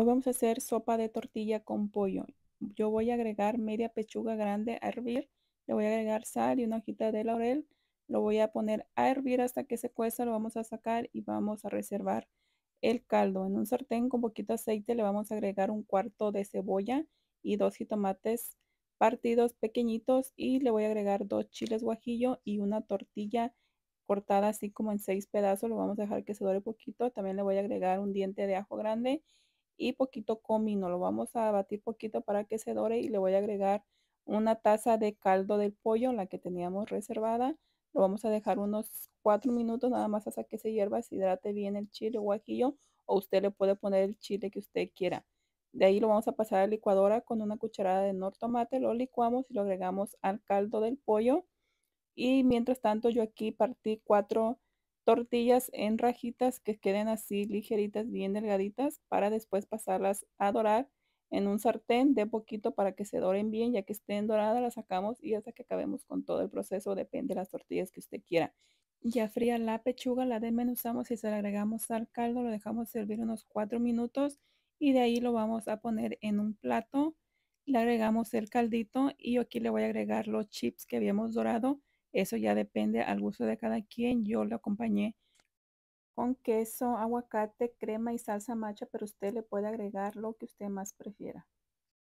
Hoy vamos a hacer sopa de tortilla con pollo. Yo voy a agregar media pechuga grande a hervir. Le voy a agregar sal y una hojita de laurel. Lo voy a poner a hervir hasta que se cueza. Lo vamos a sacar y vamos a reservar el caldo. En un sartén con poquito aceite le vamos a agregar un cuarto de cebolla y dos jitomates partidos pequeñitos y le voy a agregar dos chiles guajillo y una tortilla cortada así como en seis pedazos. Lo vamos a dejar que se dore poquito. También le voy a agregar un diente de ajo grande y poquito comino. Lo vamos a batir poquito para que se dore y le voy a agregar una taza de caldo del pollo, la que teníamos reservada. Lo vamos a dejar unos 4 minutos nada más hasta que se hierva, se hidrate bien el chile guajillo o usted le puede poner el chile que usted quiera. De ahí lo vamos a pasar a la licuadora con una cucharada de tomate lo licuamos y lo agregamos al caldo del pollo. Y mientras tanto yo aquí partí cuatro tortillas en rajitas que queden así ligeritas, bien delgaditas, para después pasarlas a dorar en un sartén de poquito para que se doren bien, ya que estén doradas las sacamos y hasta que acabemos con todo el proceso, depende de las tortillas que usted quiera. Ya fría la pechuga, la desmenuzamos y se la agregamos al caldo, lo dejamos servir unos 4 minutos y de ahí lo vamos a poner en un plato. Le agregamos el caldito y aquí le voy a agregar los chips que habíamos dorado eso ya depende al gusto de cada quien. Yo lo acompañé con queso, aguacate, crema y salsa macha, pero usted le puede agregar lo que usted más prefiera.